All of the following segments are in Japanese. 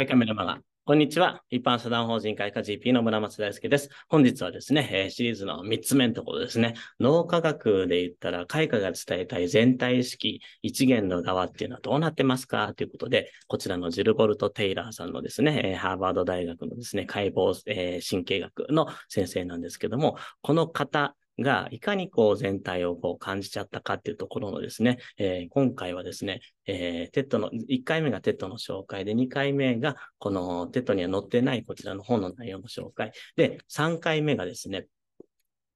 い、カメラマガ。こんにちは。一般社団法人会科 GP の村松大輔です。本日はですね、シリーズの3つ目のところですね。脳科学で言ったら、開花が伝えたい全体意識、一元の側っていうのはどうなってますかということで、こちらのジルボルト・テイラーさんのですね、ハーバード大学のですね、解剖、神経学の先生なんですけども、この方が、いかにこう全体をこう感じちゃったかっていうところのですね、えー、今回はですね、えー、テッドの、1回目がテッドの紹介で、2回目がこのテッドには載ってないこちらの本の内容の紹介。で、3回目がですね、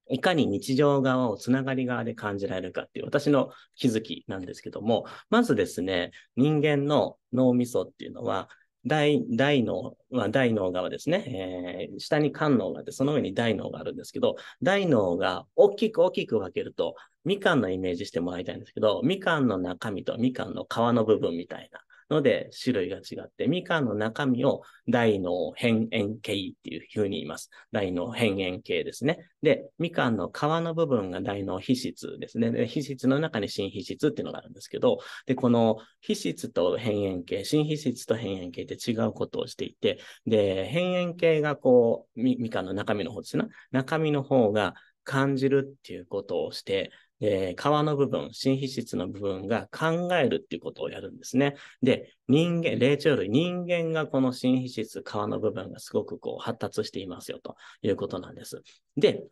いかに日常側をつながり側で感じられるかっていう私の気づきなんですけども、まずですね、人間の脳みそっていうのは、大、大脳、まあ、大脳側ですね、えー、下に肝脳があって、その上に大脳があるんですけど、大脳が大きく大きく分けると、みかんのイメージしてもらいたいんですけど、みかんの中身とみかんの皮の部分みたいなので種類が違って、みかんの中身を大脳辺縁系っていうふうに言います。大脳辺縁系ですね。で、みかんの皮の部分が大脳皮質ですね。で皮質の中に新皮質っていうのがあるんですけど、で、この皮質と辺縁系、新皮質と辺縁系って違うことをしていて、で、辺縁系がこう、みみかんの中身の方ですね。中身の方が感じるっていうことをして、えー、皮の部分、新皮質の部分が考えるっていうことをやるんですね。で、人間、霊長類、人間がこの新皮質、皮の部分がすごくこう発達していますよということなんです。で、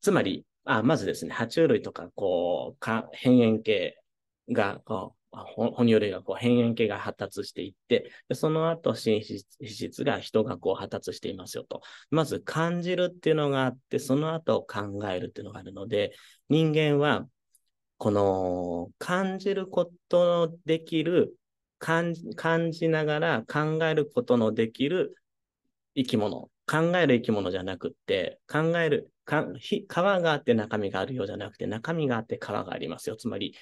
つまり、あまずですね、爬虫類とか、こう、か変円系がこう哺乳類がこう変円形が発達していって、でその後、心質が人がこう発達していますよと。まず感じるっていうのがあって、その後考えるっていうのがあるので、人間はこの感じることのできる感じ、感じながら考えることのできる生き物。考える生き物じゃなくって、考える、か皮があって中身があるようじゃなくて、中身があって皮がありますよ。つまり、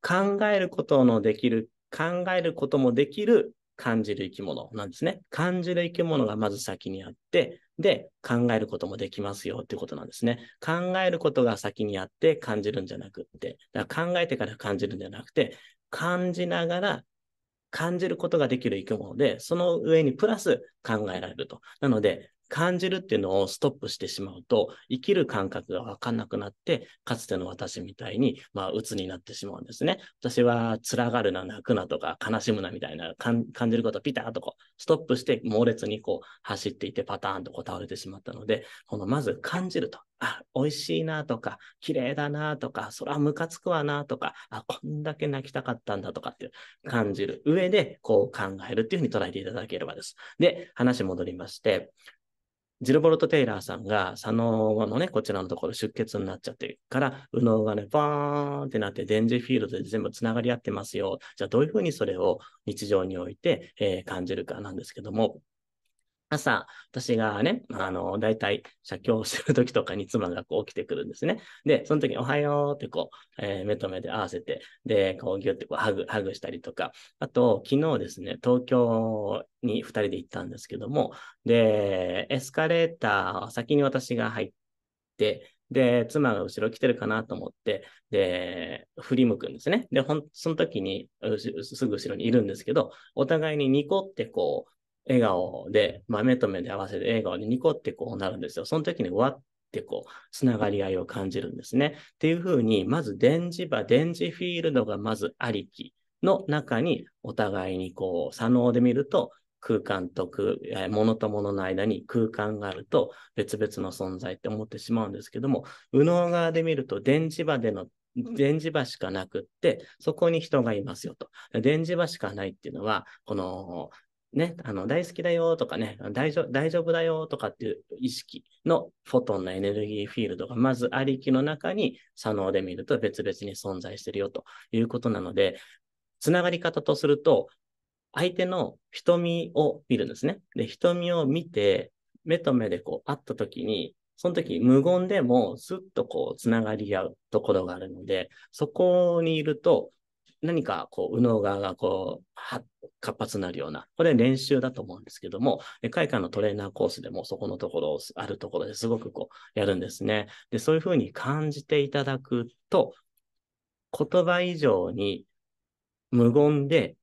考えることのできる、考えることもできる感じる生き物なんですね。感じる生き物がまず先にあって、で、考えることもできますよってことなんですね。考えることが先にあって感じるんじゃなくって、だから考えてから感じるんじゃなくて、感じながら感じることができる生き物で、その上にプラス考えられると。なので、感じるっていうのをストップしてしまうと、生きる感覚がわかんなくなって、かつての私みたいに、まあ、鬱になってしまうんですね。私は、辛がるな、泣くなとか、悲しむなみたいな、感じることピタッとこう、ストップして猛烈にこう、走っていて、パターンとこう倒れてしまったので、このまず感じると、あ、美味しいなとか、綺麗だなとか、そらムカつくわなとか、あ、こんだけ泣きたかったんだとかっていう感じる上で、こう考えるっていうふうに捉えていただければです。で、話戻りまして、ジルボルト・テイラーさんが、左脳のね、こちらのところ出血になっちゃってるから、右脳がね、バーンってなって、電磁フィールドで全部つながり合ってますよ。じゃあ、どういうふうにそれを日常において、えー、感じるかなんですけども、朝、私がね、あの、大体、写経をしてる時とかに妻がこう起きてくるんですね。で、その時におはようってこう、えー、目と目で合わせて、で、こうギュってこうハグ、ハグしたりとか、あと、昨日ですね、東京に二人で行ったんですけども、で、エスカレーター、を先に私が入って、で、妻が後ろ来てるかなと思って、で、振り向くんですね。で、ほん、その時に、すぐ後ろにいるんですけど、お互いにニコってこう、笑顔で、まあ、目と目で合わせて笑顔でニコってこうなるんですよ。その時にわってこう、つながり合いを感じるんですね。っていうふうに、まず電磁場、電磁フィールドがまずありきの中に、お互いにこう、左脳で見ると、空間と空、物と物の間に空間があると別々の存在って思ってしまうんですけども、右脳側で見ると電磁場での電磁場しかなくって、そこに人がいますよと。電磁場しかないっていうのは、このね、あの大好きだよとかね大丈、大丈夫だよとかっていう意識のフォトンのエネルギーフィールドがまずありきの中に、左脳で見ると別々に存在してるよということなので、つながり方とすると、相手の瞳を見るんですね。で、瞳を見て、目と目でこう会った時に、その時無言でもすっとこうつながり合うところがあるので、そこにいると何かこう、右脳側がこう、活発になるような、これ練習だと思うんですけども、会館のトレーナーコースでもそこのところ、あるところですごくこう、やるんですね。で、そういうふうに感じていただくと、言葉以上に無言で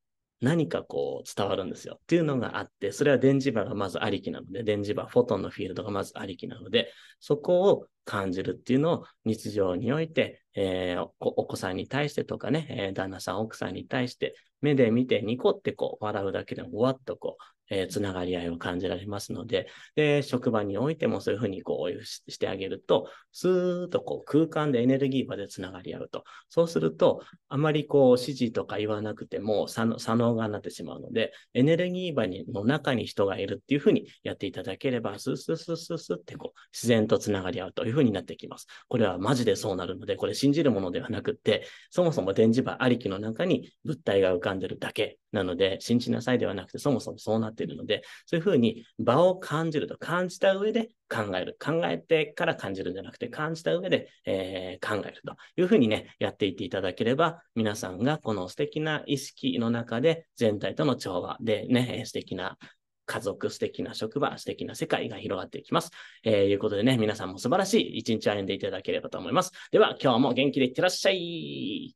何かこう伝わるんですよっていうのがあって、それは電磁場がまずありきなので、電磁場、フォトンのフィールドがまずありきなので、そこを感じるっていうのを日常において、えー、お子さんに対してとかね、え旦那さん、奥さんに対して目で見てニコってこう笑うだけでもわっとこうえー、つながり合いを感じられますので、で、職場においてもそういうふうにこうしてあげると、スーッとこう空間でエネルギー場でつながり合うと。そうすると、あまりこう指示とか言わなくても、左脳がなってしまうので、エネルギー場にの中に人がいるっていうふうにやっていただければ、スースースースースーってこう自然とつながり合うというふうになってきます。これはマジでそうなるので、これ信じるものではなくって、そもそも電磁場ありきの中に物体が浮かんでるだけなので、信じなさいではなくて、そもそもそうなっているので、そういうふうに場を感じると、感じた上で考える。考えてから感じるんじゃなくて、感じた上で、えー、考えるというふうにね、やっていっていただければ、皆さんがこの素敵な意識の中で全体との調和でね、素敵な家族、素敵な職場、素敵な世界が広がっていきます。えー、いうことでね、皆さんも素晴らしい一日を歩んでいただければと思います。では、今日も元気でいってらっしゃい。